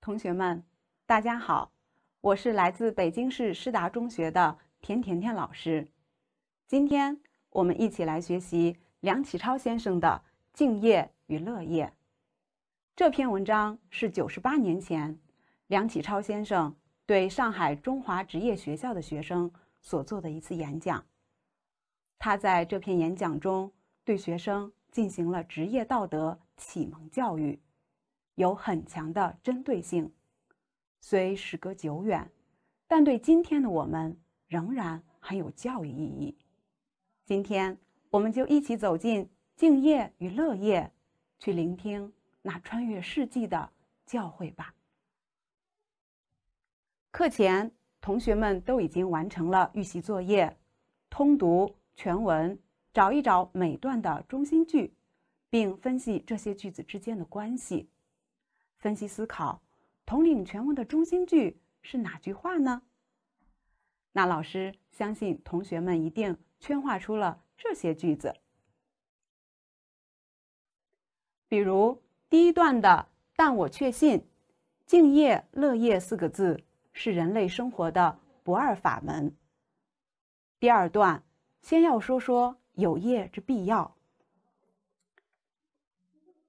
同学们，大家好，我是来自北京市师达中学的田甜甜老师。今天我们一起来学习梁启超先生的《敬业与乐业》。这篇文章是九十八年前梁启超先生对上海中华职业学校的学生所做的一次演讲。他在这篇演讲中对学生进行了职业道德启蒙教育。有很强的针对性，虽时隔久远，但对今天的我们仍然很有教育意义。今天，我们就一起走进《敬业与乐业》，去聆听那穿越世纪的教诲吧。课前，同学们都已经完成了预习作业，通读全文，找一找每段的中心句，并分析这些句子之间的关系。分析思考，统领全文的中心句是哪句话呢？那老师相信同学们一定圈画出了这些句子，比如第一段的“但我确信，敬业乐业四个字是人类生活的不二法门。”第二段先要说说有业之必要。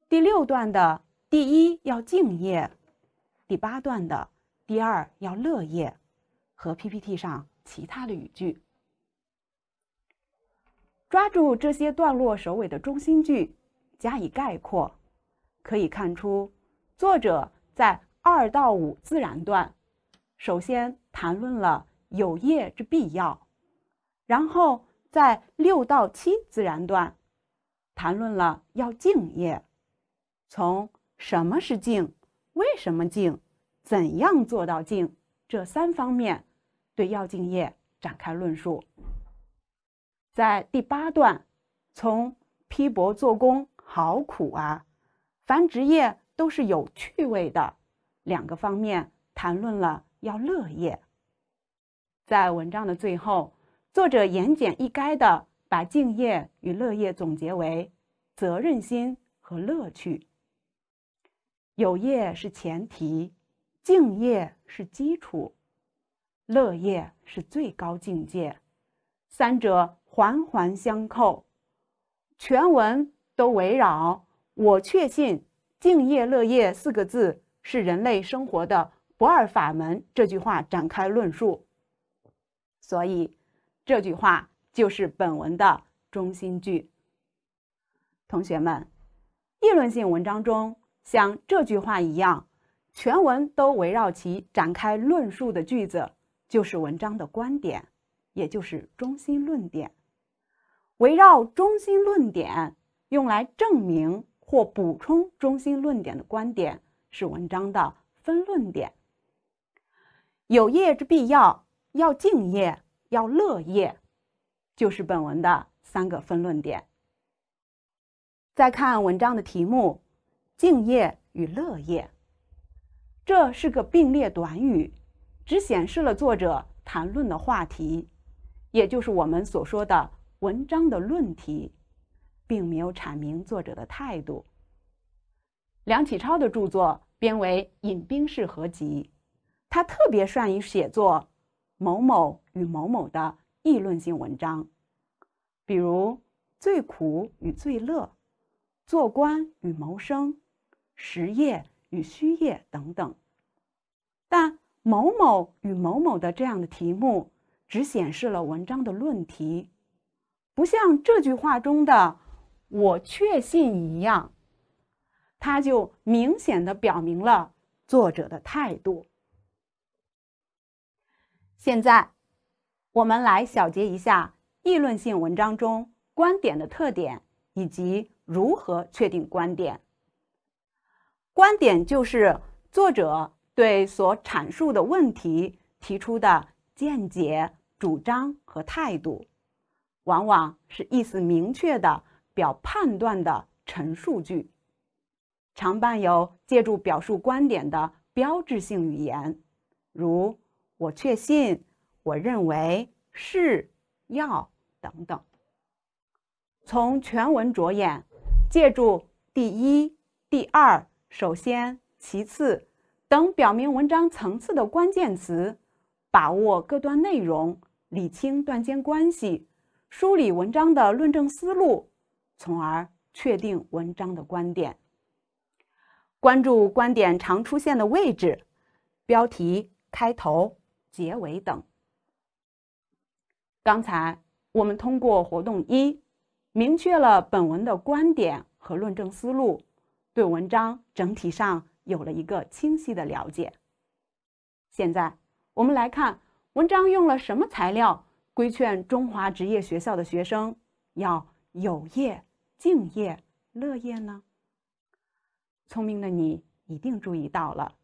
第六段的。第一要敬业，第八段的；第二要乐业，和 PPT 上其他的语句。抓住这些段落首尾的中心句加以概括，可以看出作者在二到五自然段首先谈论了有业之必要，然后在六到七自然段谈论了要敬业。从什么是敬？为什么敬？怎样做到敬？这三方面对要敬业展开论述。在第八段，从批驳做工好苦啊，凡职业都是有趣味的两个方面谈论了要乐业。在文章的最后，作者言简意赅的把敬业与乐业总结为责任心和乐趣。有业是前提，敬业是基础，乐业是最高境界，三者环环相扣。全文都围绕“我确信敬业乐业四个字是人类生活的不二法门”这句话展开论述，所以这句话就是本文的中心句。同学们，议论性文章中。像这句话一样，全文都围绕其展开论述的句子，就是文章的观点，也就是中心论点。围绕中心论点，用来证明或补充中心论点的观点，是文章的分论点。有业之必要，要敬业，要乐业，就是本文的三个分论点。再看文章的题目。敬业与乐业，这是个并列短语，只显示了作者谈论的话题，也就是我们所说的文章的论题，并没有阐明作者的态度。梁启超的著作编为《引兵式合集》，他特别善于写作某某与某某的议论性文章，比如最苦与最乐，做官与谋生。实业与虚业等等，但某某与某某的这样的题目，只显示了文章的论题，不像这句话中的“我确信”一样，它就明显的表明了作者的态度。现在，我们来小结一下议论性文章中观点的特点以及如何确定观点。观点就是作者对所阐述的问题提出的见解、主张和态度，往往是意思明确的表判断的陈述句，常伴有借助表述观点的标志性语言，如“我确信”“我认为”“是”“要”等等。从全文着眼，借助第一、第二。首先，其次等表明文章层次的关键词，把握各段内容，理清段间关系，梳理文章的论证思路，从而确定文章的观点。关注观点常出现的位置，标题、开头、结尾等。刚才我们通过活动一，明确了本文的观点和论证思路。对文章整体上有了一个清晰的了解。现在我们来看，文章用了什么材料规劝中华职业学校的学生要有业、敬业、乐业呢？聪明的你一定注意到了，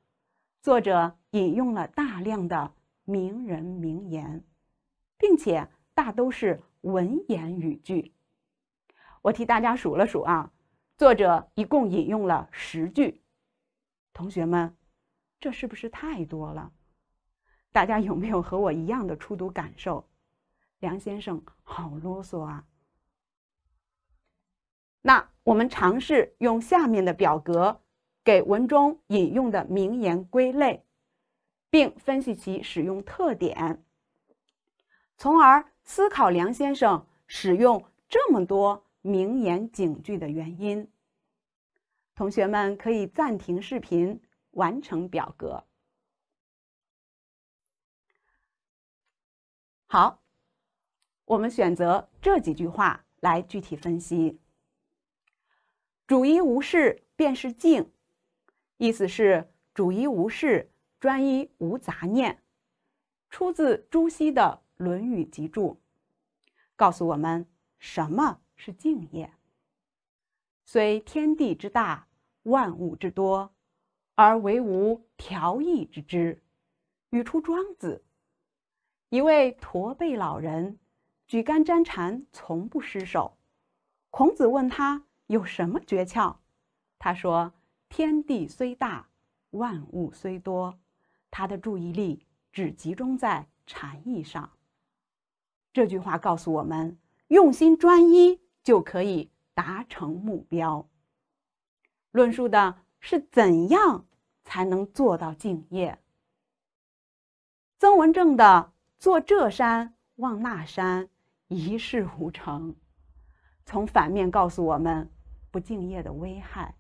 作者引用了大量的名人名言，并且大都是文言语句。我替大家数了数啊。作者一共引用了十句，同学们，这是不是太多了？大家有没有和我一样的初读感受？梁先生好啰嗦啊！那我们尝试用下面的表格给文中引用的名言归类，并分析其使用特点，从而思考梁先生使用这么多。名言警句的原因，同学们可以暂停视频，完成表格。好，我们选择这几句话来具体分析：“主一无事便是静”，意思是主一无事，专一无杂念，出自朱熹的《论语集注》，告诉我们什么？是敬业。虽天地之大，万物之多，而唯吾调意之之。语出庄子。一位驼背老人举竿沾蝉，从不失手。孔子问他有什么诀窍？他说：“天地虽大，万物虽多，他的注意力只集中在禅意上。”这句话告诉我们，用心专一。就可以达成目标。论述的是怎样才能做到敬业。曾文正的坐这山望那山，一事无成，从反面告诉我们不敬业的危害。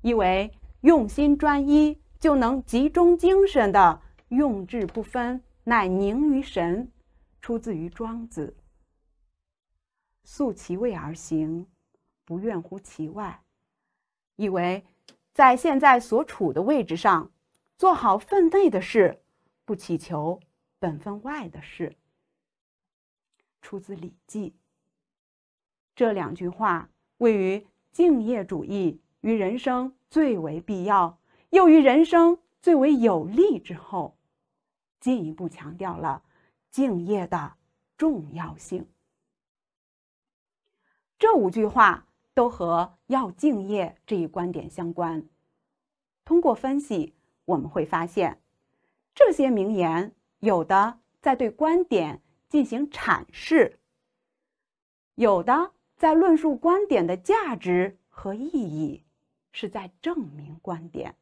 意为用心专一，就能集中精神的用志不分，乃凝于神，出自于庄子。素其位而行，不愿乎其外，意为在现在所处的位置上做好分内的事，不祈求本分外的事。出自《礼记》。这两句话位于敬业主义于人生最为必要，又于人生最为有利之后，进一步强调了敬业的重要性。这五句话都和要敬业这一观点相关。通过分析，我们会发现，这些名言有的在对观点进行阐释，有的在论述观点的价值和意义，是在证明观点；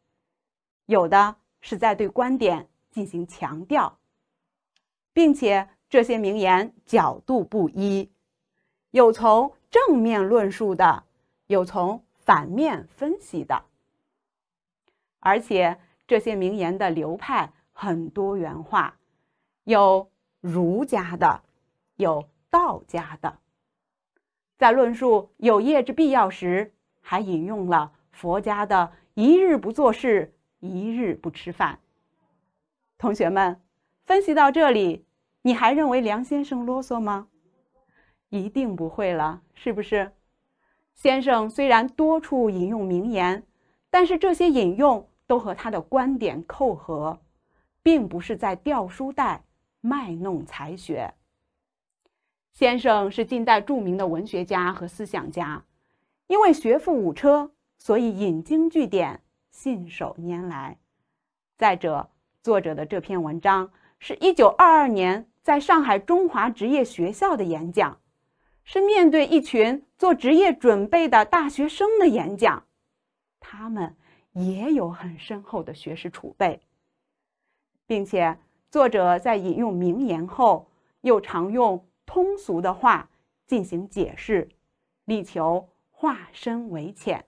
有的是在对观点进行强调，并且这些名言角度不一，有从。正面论述的有，从反面分析的，而且这些名言的流派很多元化，有儒家的，有道家的，在论述有业之必要时，还引用了佛家的“一日不做事，一日不吃饭”。同学们，分析到这里，你还认为梁先生啰嗦吗？一定不会了，是不是？先生虽然多处引用名言，但是这些引用都和他的观点扣合，并不是在掉书袋卖弄才学。先生是近代著名的文学家和思想家，因为学富五车，所以引经据典，信手拈来。再者，作者的这篇文章是一九二二年在上海中华职业学校的演讲。是面对一群做职业准备的大学生的演讲，他们也有很深厚的学识储备，并且作者在引用名言后，又常用通俗的话进行解释，力求化深为浅。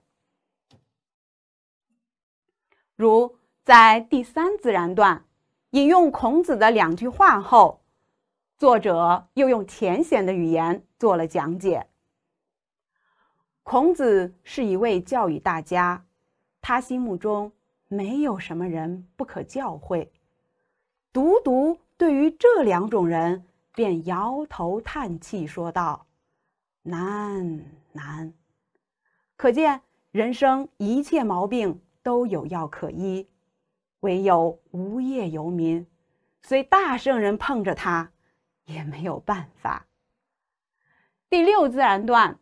如在第三自然段引用孔子的两句话后，作者又用浅显的语言。做了讲解。孔子是一位教育大家，他心目中没有什么人不可教诲，独独对于这两种人，便摇头叹气说道：“难难。”可见人生一切毛病都有药可医，唯有无业游民，虽大圣人碰着他，也没有办法。第六自然段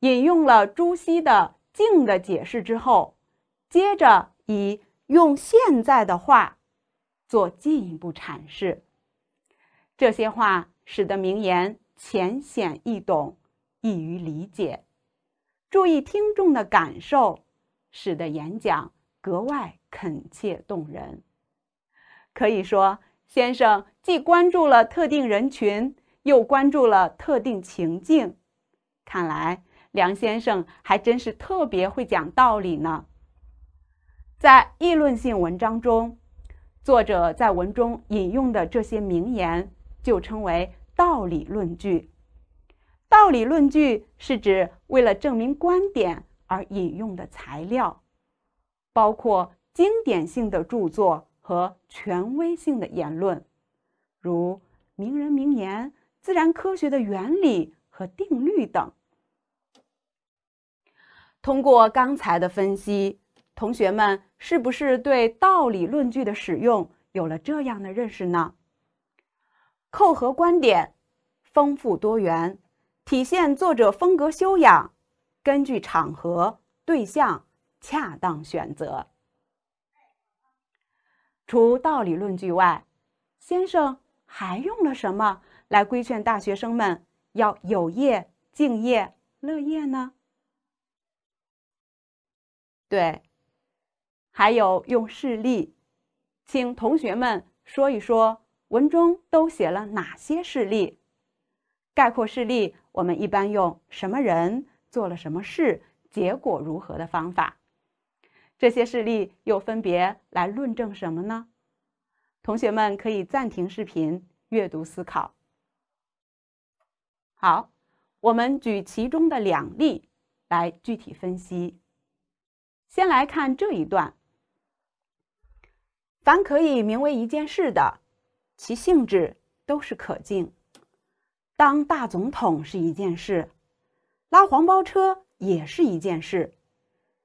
引用了朱熹的“静”的解释之后，接着以用现在的话做进一步阐释。这些话使得名言浅显易懂，易于理解。注意听众的感受，使得演讲格外恳切动人。可以说，先生既关注了特定人群。又关注了特定情境，看来梁先生还真是特别会讲道理呢。在议论性文章中，作者在文中引用的这些名言就称为道理论据。道理论据是指为了证明观点而引用的材料，包括经典性的著作和权威性的言论，如名人名言。自然科学的原理和定律等。通过刚才的分析，同学们是不是对道理论据的使用有了这样的认识呢？扣合观点，丰富多元，体现作者风格修养，根据场合对象恰当选择。除道理论据外，先生还用了什么？来规劝大学生们要有业、敬业、乐业呢？对，还有用事例，请同学们说一说文中都写了哪些事例？概括事例，我们一般用什么人做了什么事，结果如何的方法。这些事例又分别来论证什么呢？同学们可以暂停视频，阅读思考。好，我们举其中的两例来具体分析。先来看这一段：凡可以名为一件事的，其性质都是可敬。当大总统是一件事，拉黄包车也是一件事。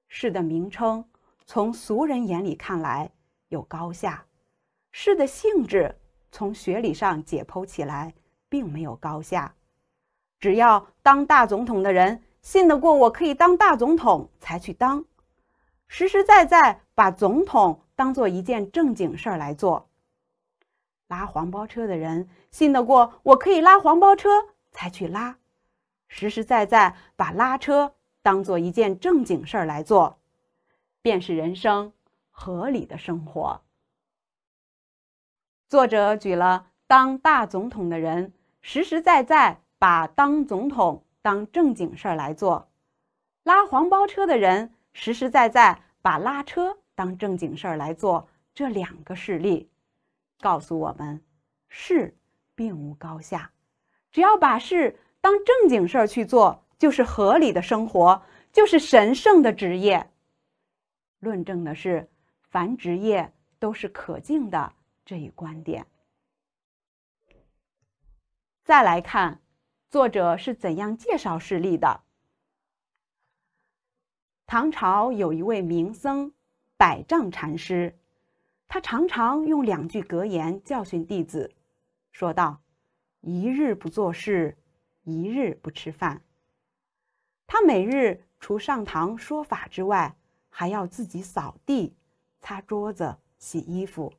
事的名称从俗人眼里看来有高下，事的性质从学理上解剖起来，并没有高下。只要当大总统的人信得过，我可以当大总统才去当，实实在在把总统当做一件正经事儿来做。拉黄包车的人信得过，我可以拉黄包车才去拉，实实在在把拉车当做一件正经事儿来做，便是人生合理的生活。作者举了当大总统的人实实在在。把当总统当正经事儿来做，拉黄包车的人实实在在把拉车当正经事儿来做，这两个事例告诉我们，事并无高下，只要把事当正经事儿去做，就是合理的生活，就是神圣的职业。论证的是凡职业都是可敬的这一观点。再来看。作者是怎样介绍事例的？唐朝有一位名僧百丈禅师，他常常用两句格言教训弟子，说道：“一日不做事，一日不吃饭。”他每日除上堂说法之外，还要自己扫地、擦桌子、洗衣服，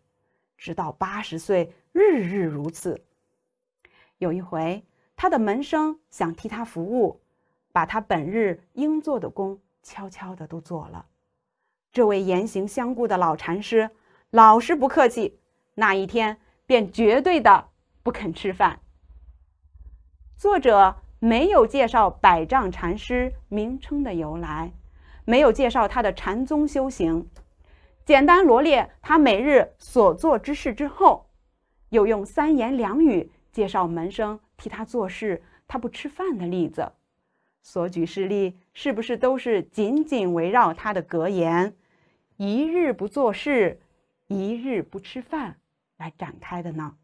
直到八十岁，日日如此。有一回，他的门生想替他服务，把他本日应做的功悄悄的都做了。这位言行相顾的老禅师老是不客气，那一天便绝对的不肯吃饭。作者没有介绍百丈禅师名称的由来，没有介绍他的禅宗修行，简单罗列他每日所做之事之后，又用三言两语介绍门生。替他做事，他不吃饭的例子，所举事例是不是都是紧紧围绕他的格言“一日不做事，一日不吃饭”来展开的呢？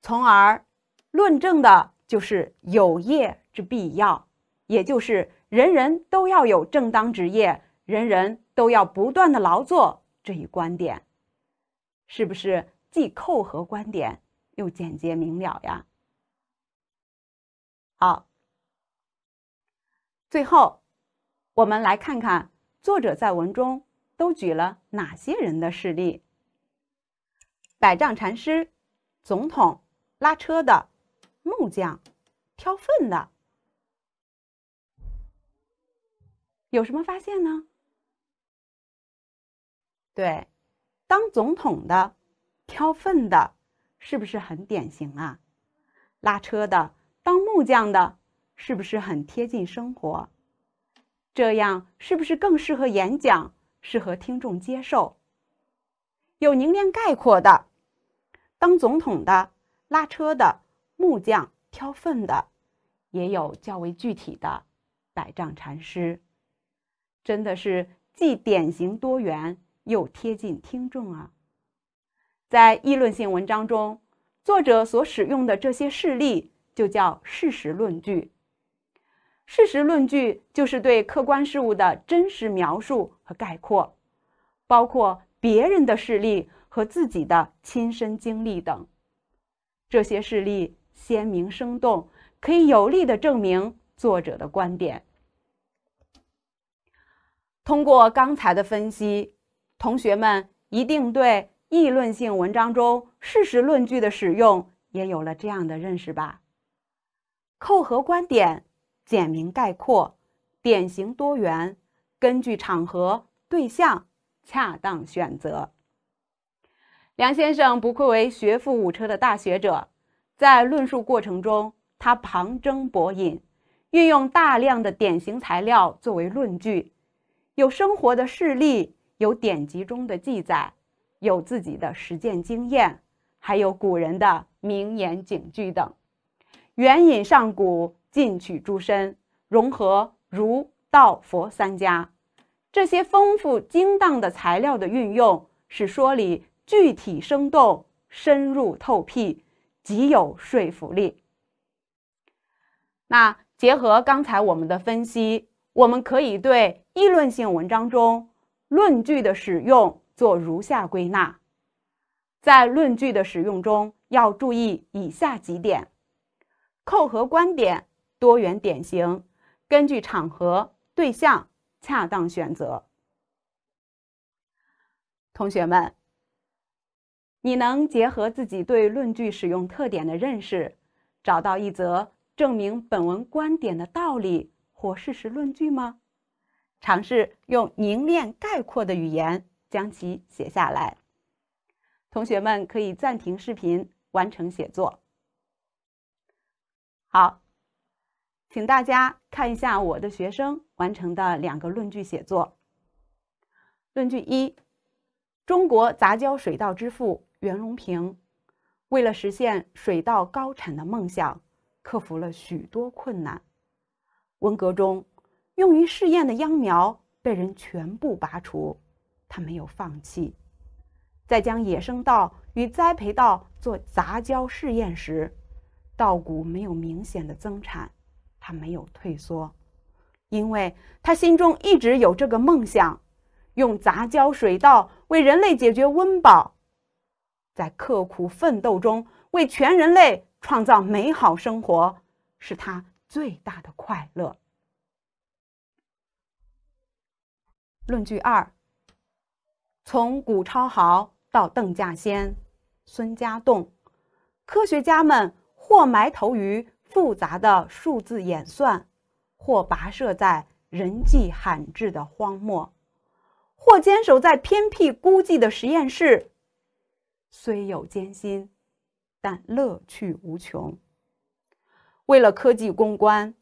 从而论证的就是有业之必要，也就是人人都要有正当职业，人人都要不断的劳作这一观点，是不是既扣合观点？又简洁明了呀。好，最后我们来看看作者在文中都举了哪些人的事例：百丈禅师、总统、拉车的木匠、挑粪的。有什么发现呢？对，当总统的、挑粪的。是不是很典型啊？拉车的、当木匠的，是不是很贴近生活？这样是不是更适合演讲，适合听众接受？有凝练概括的，当总统的、拉车的、木匠、挑粪的，也有较为具体的百丈禅师。真的是既典型多元，又贴近听众啊。在议论性文章中，作者所使用的这些事例就叫事实论据。事实论据就是对客观事物的真实描述和概括，包括别人的事例和自己的亲身经历等。这些事例鲜明生动，可以有力的证明作者的观点。通过刚才的分析，同学们一定对。议论性文章中事实论据的使用也有了这样的认识吧。扣合观点，简明概括，典型多元，根据场合对象恰当选择。梁先生不愧为学富五车的大学者，在论述过程中，他旁征博引，运用大量的典型材料作为论据，有生活的事例，有典籍中的记载。有自己的实践经验，还有古人的名言警句等，援引上古，进取诸身，融合儒道佛三家，这些丰富精当的材料的运用，使说理具体生动、深入透辟，极有说服力。那结合刚才我们的分析，我们可以对议论性文章中论据的使用。做如下归纳，在论据的使用中要注意以下几点：扣合观点，多元典型，根据场合、对象恰当选择。同学们，你能结合自己对论据使用特点的认识，找到一则证明本文观点的道理或事实论据吗？尝试用凝练概括的语言。将其写下来，同学们可以暂停视频完成写作。好，请大家看一下我的学生完成的两个论据写作。论据一：中国杂交水稻之父袁隆平，为了实现水稻高产的梦想，克服了许多困难。文革中，用于试验的秧苗被人全部拔除。他没有放弃，在将野生稻与栽培稻做杂交试验时，稻谷没有明显的增产，他没有退缩，因为他心中一直有这个梦想，用杂交水稻为人类解决温饱，在刻苦奋斗中为全人类创造美好生活，是他最大的快乐。论据二。从古超豪到邓稼先、孙家栋，科学家们或埋头于复杂的数字演算，或跋涉在人迹罕至的荒漠，或坚守在偏僻孤寂的实验室。虽有艰辛，但乐趣无穷。为了科技攻关，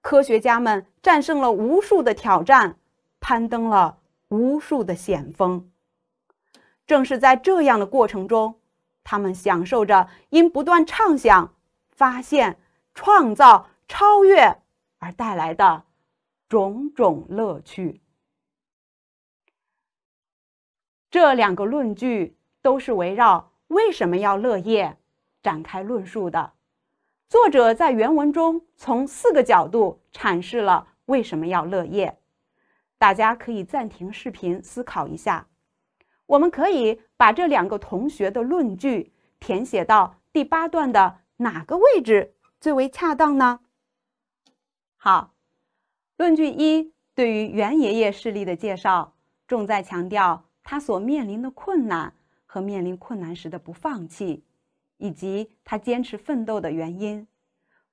科学家们战胜了无数的挑战，攀登了无数的险峰。正是在这样的过程中，他们享受着因不断畅想、发现、创造、超越而带来的种种乐趣。这两个论据都是围绕为什么要乐业展开论述的。作者在原文中从四个角度阐释了为什么要乐业，大家可以暂停视频思考一下。我们可以把这两个同学的论据填写到第八段的哪个位置最为恰当呢？好，论据一对于袁爷爷事例的介绍，重在强调他所面临的困难和面临困难时的不放弃，以及他坚持奋斗的原因，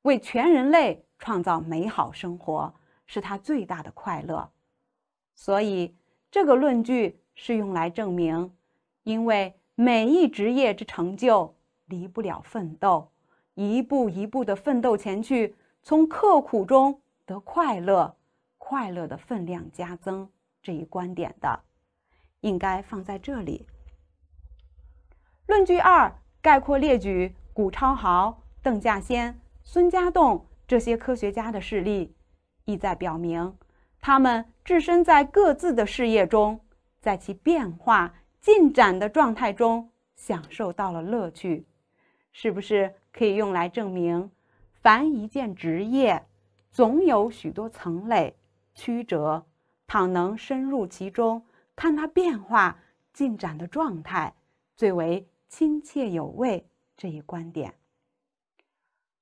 为全人类创造美好生活是他最大的快乐，所以这个论据。是用来证明，因为每一职业之成就离不了奋斗，一步一步的奋斗前去，从刻苦中得快乐，快乐的分量加增这一观点的，应该放在这里。论据二，概括列举古超豪、邓稼先、孙家栋这些科学家的事例，意在表明他们置身在各自的事业中。在其变化进展的状态中，享受到了乐趣，是不是可以用来证明，凡一件职业，总有许多层累曲折，倘能深入其中，看它变化进展的状态，最为亲切有味这一观点？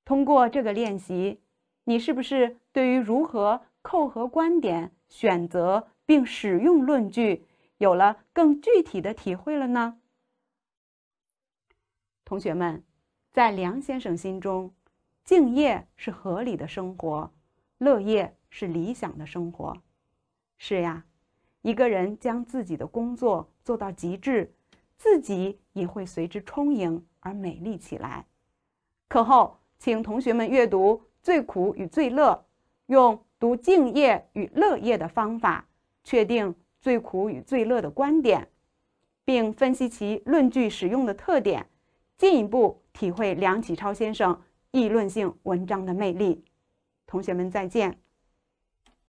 通过这个练习，你是不是对于如何扣合观点、选择并使用论据？有了更具体的体会了呢。同学们，在梁先生心中，敬业是合理的生活，乐业是理想的生活。是呀，一个人将自己的工作做到极致，自己也会随之充盈而美丽起来。课后，请同学们阅读《最苦与最乐》，用读敬业与乐业的方法确定。最苦与最乐的观点，并分析其论据使用的特点，进一步体会梁启超先生议论性文章的魅力。同学们，再见。